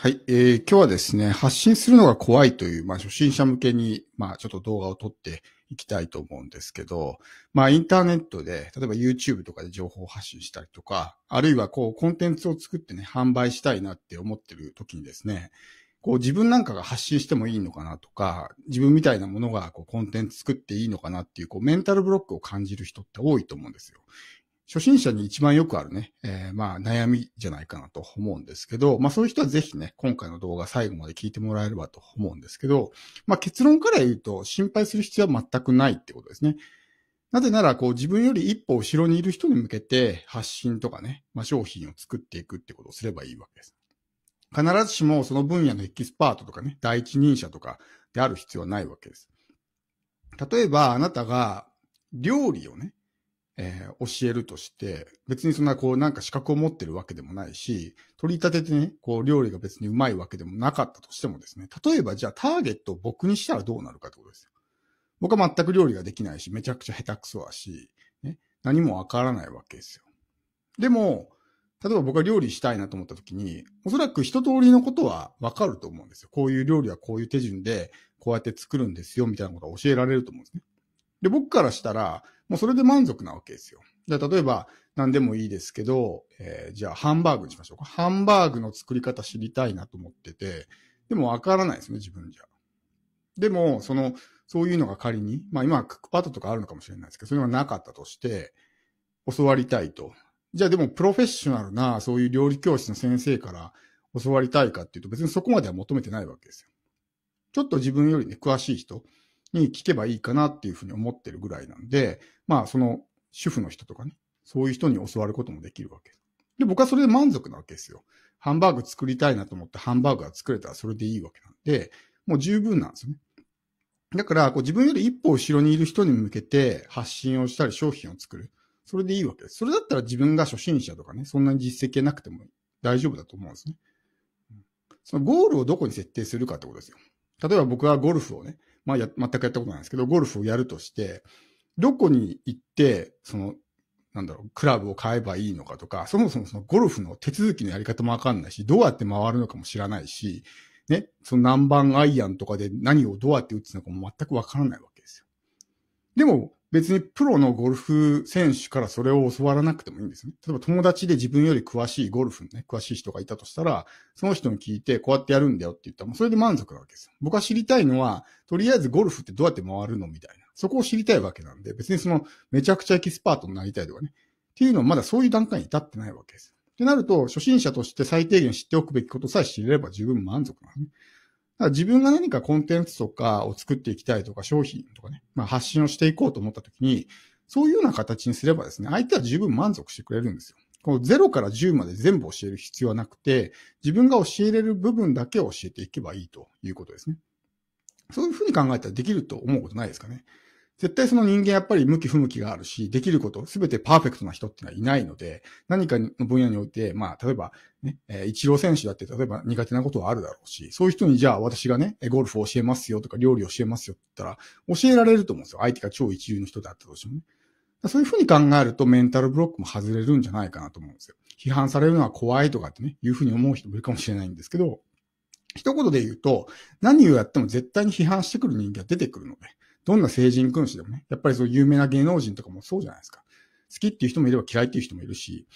はい、えー、今日はですね、発信するのが怖いという、まあ、初心者向けに、まあ、ちょっと動画を撮っていきたいと思うんですけど、まあ、インターネットで、例えば YouTube とかで情報を発信したりとか、あるいはこう、コンテンツを作ってね、販売したいなって思ってる時にですね、こう自分なんかが発信してもいいのかなとか、自分みたいなものがこうコンテンツ作っていいのかなっていう、こうメンタルブロックを感じる人って多いと思うんですよ。初心者に一番よくあるね、えー、まあ悩みじゃないかなと思うんですけど、まあそういう人はぜひね、今回の動画最後まで聞いてもらえればと思うんですけど、まあ結論から言うと心配する必要は全くないってことですね。なぜなら、こう自分より一歩後ろにいる人に向けて発信とかね、まあ商品を作っていくってことをすればいいわけです。必ずしもその分野のエキスパートとかね、第一人者とかである必要はないわけです。例えば、あなたが料理をね、えー、教えるとして、別にそんなこうなんか資格を持ってるわけでもないし、取り立ててね、こう料理が別にうまいわけでもなかったとしてもですね、例えばじゃあターゲットを僕にしたらどうなるかってことですよ。僕は全く料理ができないし、めちゃくちゃ下手くそだし、ね、何もわからないわけですよ。でも、例えば僕が料理したいなと思った時に、おそらく一通りのことはわかると思うんですよ。こういう料理はこういう手順で、こうやって作るんですよ、みたいなことは教えられると思うんですね。で、僕からしたら、もうそれで満足なわけですよ。じゃあ例えば何でもいいですけど、えー、じゃあハンバーグにしましょうか。ハンバーグの作り方知りたいなと思ってて、でもわからないですね、自分じゃ。でも、その、そういうのが仮に、まあ今はクックパッドとかあるのかもしれないですけど、それはがなかったとして、教わりたいと。じゃあでもプロフェッショナルな、そういう料理教室の先生から教わりたいかっていうと、別にそこまでは求めてないわけですよ。ちょっと自分よりね、詳しい人、に聞けばいいかなっていうふうに思ってるぐらいなんで、まあその主婦の人とかね、そういう人に教わることもできるわけ。で、僕はそれで満足なわけですよ。ハンバーグ作りたいなと思ってハンバーグが作れたらそれでいいわけなんで、もう十分なんですよね。だから、こう自分より一歩後ろにいる人に向けて発信をしたり商品を作る。それでいいわけです。それだったら自分が初心者とかね、そんなに実績なくても大丈夫だと思うんですね。そのゴールをどこに設定するかってことですよ。例えば僕はゴルフをね、まあや、全くやったことないんですけど、ゴルフをやるとして、どこに行って、その、なんだろう、クラブを買えばいいのかとか、そもそもそのゴルフの手続きのやり方もわかんないし、どうやって回るのかも知らないし、ね、その何番アイアンとかで何をどうやって打つのかも全くわからないわけですよ。でも、別にプロのゴルフ選手からそれを教わらなくてもいいんですね。例えば友達で自分より詳しいゴルフのね、詳しい人がいたとしたら、その人に聞いてこうやってやるんだよって言ったら、もうそれで満足なわけですよ。僕は知りたいのは、とりあえずゴルフってどうやって回るのみたいな。そこを知りたいわけなんで、別にそのめちゃくちゃエキスパートになりたいとかね。っていうのはまだそういう段階に至ってないわけです。ってなると、初心者として最低限知っておくべきことさえ知れれば十分満足なのね。自分が何かコンテンツとかを作っていきたいとか、商品とかね、まあ、発信をしていこうと思った時に、そういうような形にすればですね、相手は十分満足してくれるんですよ。こう0から10まで全部教える必要はなくて、自分が教えれる部分だけを教えていけばいいということですね。そういうふうに考えたらできると思うことないですかね。絶対その人間やっぱり向き不向きがあるし、できること、すべてパーフェクトな人っていうのはいないので、何かの分野において、まあ、例えば、ね、えー、一郎選手だって例えば苦手なことはあるだろうし、そういう人にじゃあ私がね、ゴルフを教えますよとか料理を教えますよって言ったら、教えられると思うんですよ。相手が超一流の人だったとしてもね。そういうふうに考えるとメンタルブロックも外れるんじゃないかなと思うんですよ。批判されるのは怖いとかってね、いうふうに思う人もいるかもしれないんですけど、一言で言うと、何をやっても絶対に批判してくる人間が出てくるので、どんな成人君子でもね、やっぱりそう有名な芸能人とかもそうじゃないですか。好きっていう人もいれば嫌いっていう人もいるし、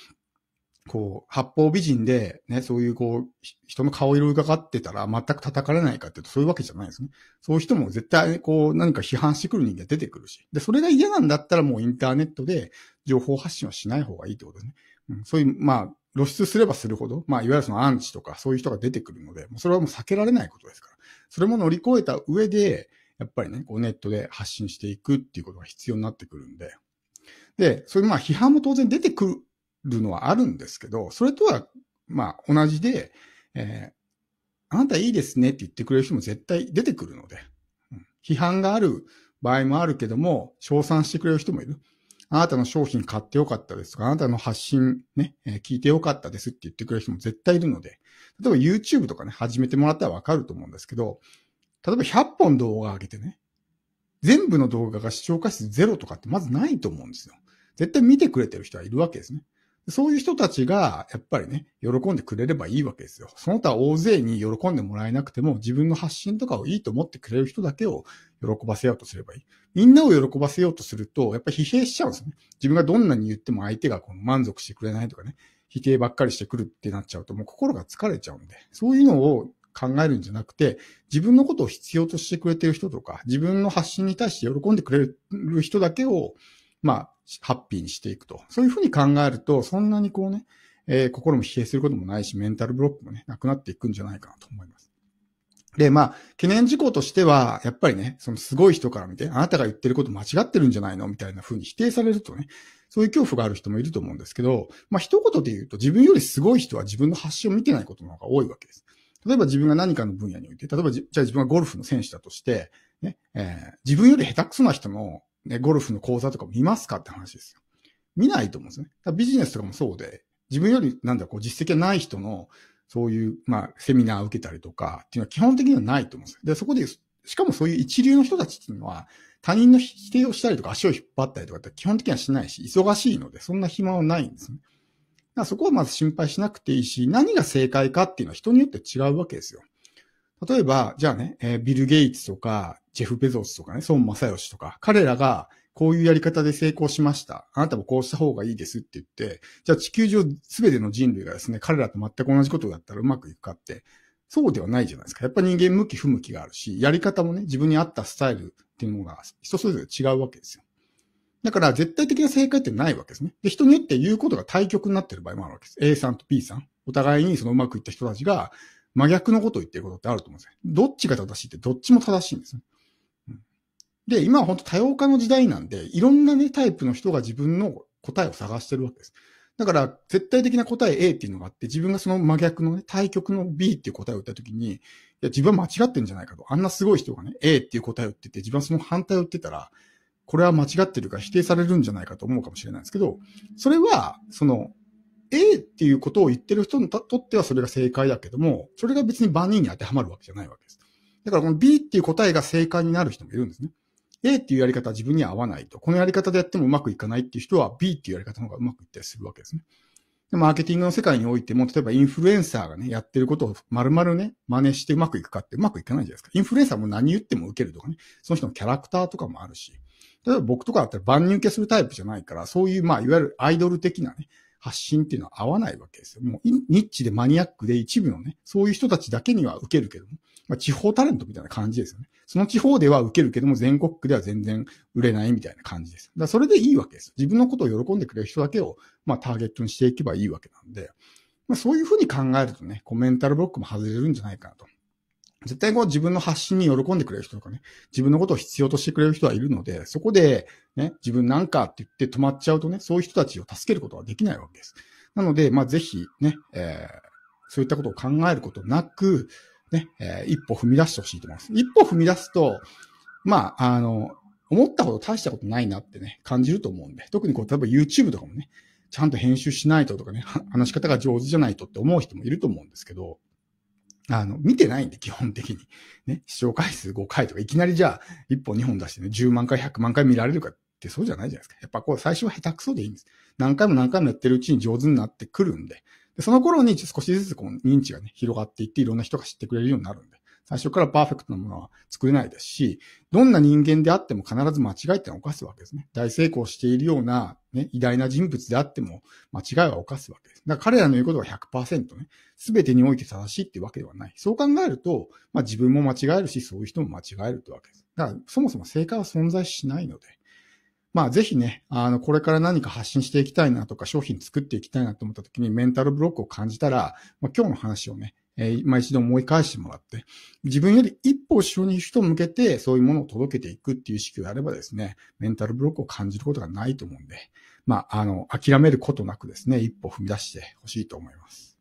こう、八方美人で、ね、そういうこう、人の顔色を伺ってたら全く叩かれないかっていうとそういうわけじゃないですね。そういう人も絶対こう、何か批判してくる人間出てくるし。で、それが嫌なんだったらもうインターネットで情報発信はしない方がいいってことね。うん、そういう、まあ、露出すればするほど、まあ、いわゆるそのアンチとかそういう人が出てくるので、もうそれはもう避けられないことですから。それも乗り越えた上で、やっぱりね、こうネットで発信していくっていうことが必要になってくるんで。で、それまあ批判も当然出てくるのはあるんですけど、それとはまあ同じで、えー、あなたいいですねって言ってくれる人も絶対出てくるので、うん、批判がある場合もあるけども、称賛してくれる人もいる。あなたの商品買ってよかったですとか、あなたの発信ね、えー、聞いてよかったですって言ってくれる人も絶対いるので、例えば YouTube とかね、始めてもらったらわかると思うんですけど、例えば100本動画上げてね、全部の動画が視聴回数ゼロとかってまずないと思うんですよ。絶対見てくれてる人はいるわけですね。そういう人たちが、やっぱりね、喜んでくれればいいわけですよ。その他大勢に喜んでもらえなくても、自分の発信とかをいいと思ってくれる人だけを喜ばせようとすればいい。みんなを喜ばせようとすると、やっぱり疲弊しちゃうんですね。自分がどんなに言っても相手がこの満足してくれないとかね、否定ばっかりしてくるってなっちゃうと、もう心が疲れちゃうんで、そういうのを考えるんじゃなくて、自分のことを必要としてくれてる人とか、自分の発信に対して喜んでくれる人だけを、まあ、ハッピーにしていくと。そういうふうに考えると、そんなにこうね、えー、心も疲弊することもないし、メンタルブロックもね、なくなっていくんじゃないかなと思います。で、まあ、懸念事項としては、やっぱりね、そのすごい人から見て、あなたが言ってること間違ってるんじゃないのみたいな風に否定されるとね、そういう恐怖がある人もいると思うんですけど、まあ、一言で言うと、自分よりすごい人は自分の発信を見てないことの方が多いわけです。例えば自分が何かの分野において、例えばじ、じゃあ自分がゴルフの選手だとして、ね、えー、自分より下手くそな人の、ね、ゴルフの講座とか見ますかって話ですよ。見ないと思うんですね。ビジネスとかもそうで、自分より、なんだ、こう、実績がない人の、そういう、まあ、セミナーを受けたりとか、っていうのは基本的にはないと思うんですで、そこで、しかもそういう一流の人たちっていうのは、他人の否定をしたりとか、足を引っ張ったりとかって基本的にはしないし、忙しいので、そんな暇はないんですね。そこはまず心配しなくていいし、何が正解かっていうのは人によって違うわけですよ。例えば、じゃあね、えー、ビル・ゲイツとか、ジェフ・ベゾスとかね、孫正義とか、彼らがこういうやり方で成功しました。あなたもこうした方がいいですって言って、じゃあ地球上全ての人類がですね、彼らと全く同じことだったらうまくいくかって、そうではないじゃないですか。やっぱり人間向き不向きがあるし、やり方もね、自分に合ったスタイルっていうのが人それぞれ違うわけですよ。だから絶対的な正解ってないわけですね。で、人によって言うことが対極になってる場合もあるわけです。A さんと B さん。お互いにそのうまくいった人たちが真逆のことを言ってることってあると思うんですよ。どっちが正しいってどっちも正しいんですね。うん、で、今は本当多様化の時代なんで、いろんなね、タイプの人が自分の答えを探してるわけです。だから、絶対的な答え A っていうのがあって、自分がその真逆のね、対極の B っていう答えを言ったときに、いや、自分は間違ってんじゃないかと。あんなすごい人がね、A っていう答えを言ってて、自分はその反対を言ってたら、これは間違ってるから否定されるんじゃないかと思うかもしれないですけど、それは、その、A っていうことを言ってる人にとってはそれが正解だけども、それが別に万人に当てはまるわけじゃないわけです。だからこの B っていう答えが正解になる人もいるんですね。A っていうやり方は自分に合わないと。このやり方でやってもうまくいかないっていう人は B っていうやり方の方がうまくいったりするわけですね。でマーケティングの世界においても、例えばインフルエンサーがね、やってることを丸々ね、真似してうまくいくかってうまくいかないじゃないですか。インフルエンサーも何言っても受けるとかね、その人のキャラクターとかもあるし、例えば僕とかだったら万人受けするタイプじゃないから、そういう、まあ、いわゆるアイドル的なね、発信っていうのは合わないわけですよ。もう、ニッチでマニアックで一部のね、そういう人たちだけには受けるけども、まあ、地方タレントみたいな感じですよね。その地方では受けるけども、全国区では全然売れないみたいな感じです。だからそれでいいわけです。自分のことを喜んでくれる人だけを、まあ、ターゲットにしていけばいいわけなんで、まあ、そういうふうに考えるとね、コメンタルブロックも外れるんじゃないかなと。絶対こう自分の発信に喜んでくれる人とかね、自分のことを必要としてくれる人はいるので、そこでね、自分なんかって言って止まっちゃうとね、そういう人たちを助けることはできないわけです。なので、まあぜひね、えー、そういったことを考えることなく、ね、えー、一歩踏み出してほしいと思います。一歩踏み出すと、まあ、あの、思ったほど大したことないなってね、感じると思うんで、特にこう、例えば YouTube とかもね、ちゃんと編集しないととかね、話し方が上手じゃないとって思う人もいると思うんですけど、あの、見てないんで、基本的に。ね、視聴回数5回とか、いきなりじゃあ、1本2本出してね、10万回、100万回見られるかってそうじゃないじゃないですか。やっぱこう、最初は下手くそでいいんです。何回も何回もやってるうちに上手になってくるんで、でその頃に少しずつこう、認知がね、広がっていって、いろんな人が知ってくれるようになるんで、最初からパーフェクトなものは作れないですし、どんな人間であっても必ず間違いってのを犯すわけですね。大成功しているようなね、偉大な人物であっても、間違いは犯すわけです。だから彼らの言うことは100%ね、すべてにおいて正しいってわけではない。そう考えると、まあ自分も間違えるし、そういう人も間違えるってわけです。だから、そもそも正解は存在しないので、まあぜひね、あの、これから何か発信していきたいなとか、商品作っていきたいなと思った時にメンタルブロックを感じたら、まあ、今日の話をね、えー、まあ一度思い返してもらって、自分より一歩後ろに人を向けて、そういうものを届けていくっていう意識があればですね、メンタルブロックを感じることがないと思うんで、まあ、あの、諦めることなくですね、一歩踏み出してほしいと思います。